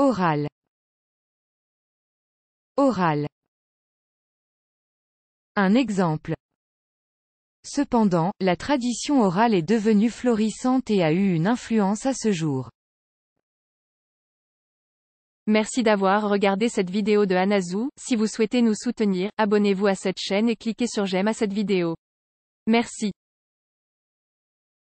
Oral. Oral. Un exemple. Cependant, la tradition orale est devenue florissante et a eu une influence à ce jour. Merci d'avoir regardé cette vidéo de Anazou, si vous souhaitez nous soutenir, abonnez-vous à cette chaîne et cliquez sur j'aime à cette vidéo. Merci.